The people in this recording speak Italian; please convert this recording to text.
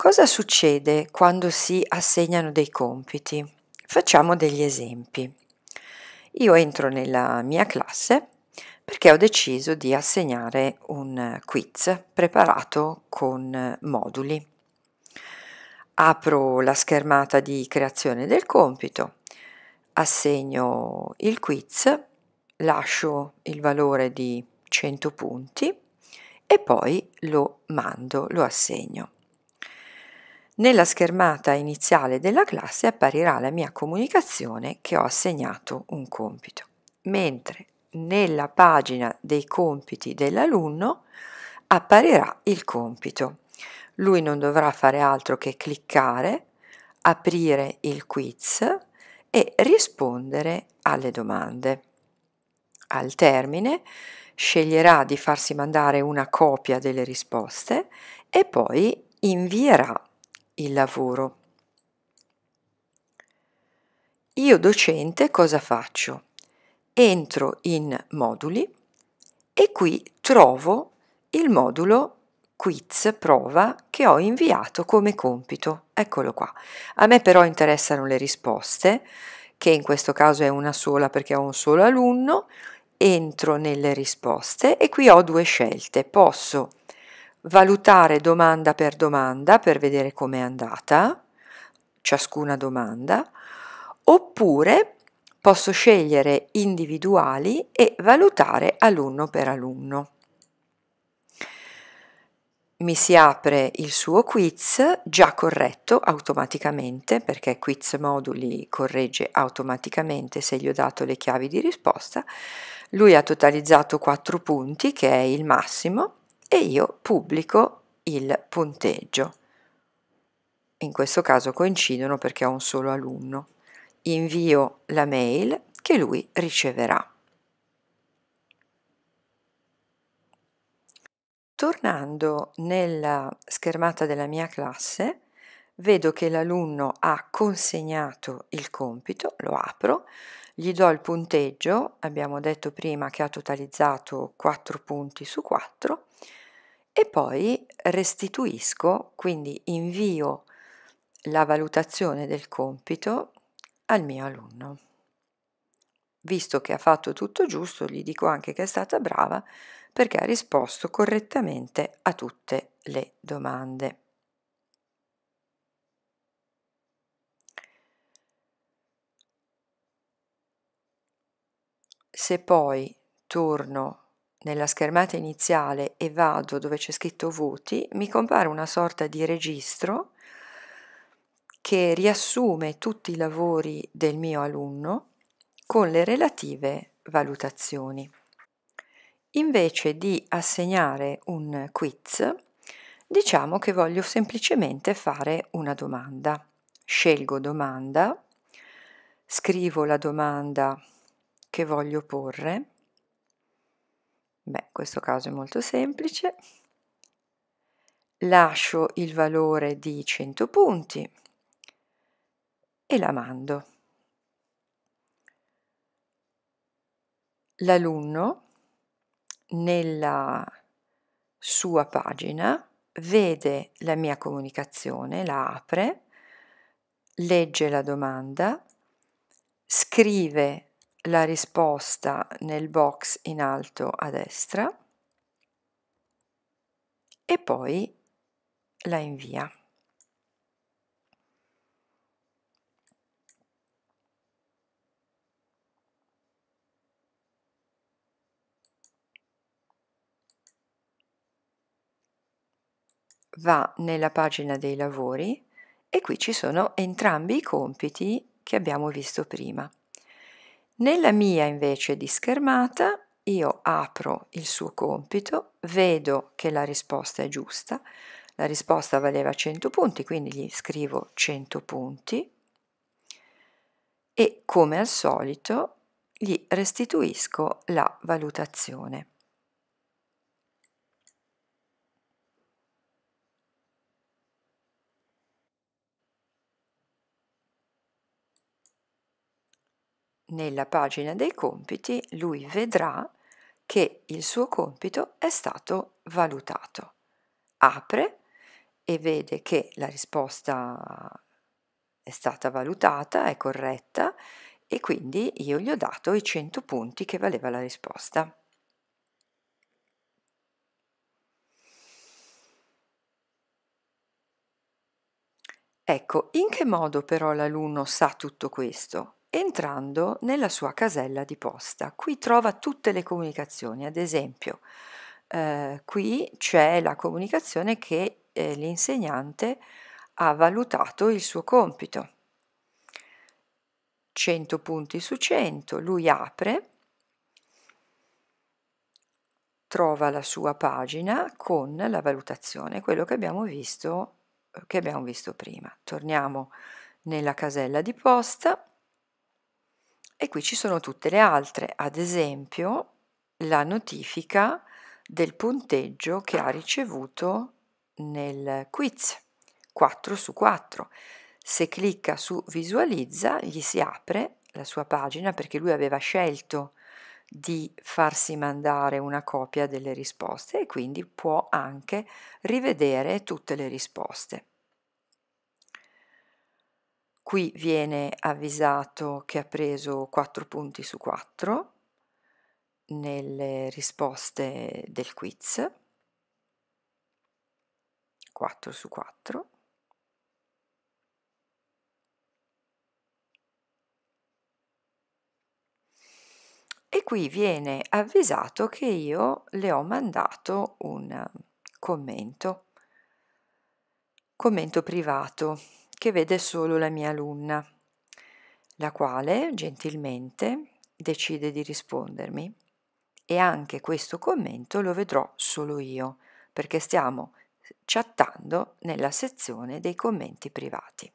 Cosa succede quando si assegnano dei compiti? Facciamo degli esempi. Io entro nella mia classe perché ho deciso di assegnare un quiz preparato con moduli. Apro la schermata di creazione del compito, assegno il quiz, lascio il valore di 100 punti e poi lo mando, lo assegno. Nella schermata iniziale della classe apparirà la mia comunicazione che ho assegnato un compito, mentre nella pagina dei compiti dell'alunno apparirà il compito. Lui non dovrà fare altro che cliccare, aprire il quiz e rispondere alle domande. Al termine sceglierà di farsi mandare una copia delle risposte e poi invierà il lavoro. Io docente cosa faccio? Entro in moduli e qui trovo il modulo quiz prova che ho inviato come compito. Eccolo qua. A me però interessano le risposte, che in questo caso è una sola perché ho un solo alunno. Entro nelle risposte e qui ho due scelte. Posso valutare domanda per domanda per vedere com'è andata ciascuna domanda, oppure posso scegliere individuali e valutare alunno per alunno. Mi si apre il suo quiz già corretto automaticamente perché quiz moduli corregge automaticamente se gli ho dato le chiavi di risposta. Lui ha totalizzato 4 punti che è il massimo e io pubblico il punteggio. In questo caso coincidono perché ho un solo alunno. Invio la mail che lui riceverà. Tornando nella schermata della mia classe, vedo che l'alunno ha consegnato il compito, lo apro, gli do il punteggio, abbiamo detto prima che ha totalizzato 4 punti su 4 e poi restituisco, quindi invio la valutazione del compito al mio alunno. Visto che ha fatto tutto giusto, gli dico anche che è stata brava perché ha risposto correttamente a tutte le domande. Se poi torno nella schermata iniziale e vado dove c'è scritto voti, mi compare una sorta di registro che riassume tutti i lavori del mio alunno con le relative valutazioni. Invece di assegnare un quiz, diciamo che voglio semplicemente fare una domanda. Scelgo domanda, scrivo la domanda che voglio porre Beh, questo caso è molto semplice. Lascio il valore di 100 punti e la mando. L'alunno nella sua pagina vede la mia comunicazione, la apre, legge la domanda, scrive la risposta nel box in alto a destra e poi la invia. Va nella pagina dei lavori e qui ci sono entrambi i compiti che abbiamo visto prima. Nella mia invece di schermata io apro il suo compito, vedo che la risposta è giusta, la risposta valeva 100 punti, quindi gli scrivo 100 punti e come al solito gli restituisco la valutazione. Nella pagina dei compiti lui vedrà che il suo compito è stato valutato. Apre e vede che la risposta è stata valutata, è corretta e quindi io gli ho dato i 100 punti che valeva la risposta. Ecco, in che modo però l'alunno sa tutto questo? entrando nella sua casella di posta. Qui trova tutte le comunicazioni, ad esempio eh, qui c'è la comunicazione che eh, l'insegnante ha valutato il suo compito. 100 punti su 100, lui apre, trova la sua pagina con la valutazione, quello che abbiamo visto, eh, che abbiamo visto prima. Torniamo nella casella di posta e qui ci sono tutte le altre, ad esempio la notifica del punteggio che ha ricevuto nel quiz 4 su 4. Se clicca su visualizza gli si apre la sua pagina perché lui aveva scelto di farsi mandare una copia delle risposte e quindi può anche rivedere tutte le risposte. Qui viene avvisato che ha preso 4 punti su 4 nelle risposte del quiz. 4 su 4. E qui viene avvisato che io le ho mandato un commento, commento privato che vede solo la mia alunna, la quale gentilmente decide di rispondermi e anche questo commento lo vedrò solo io perché stiamo chattando nella sezione dei commenti privati.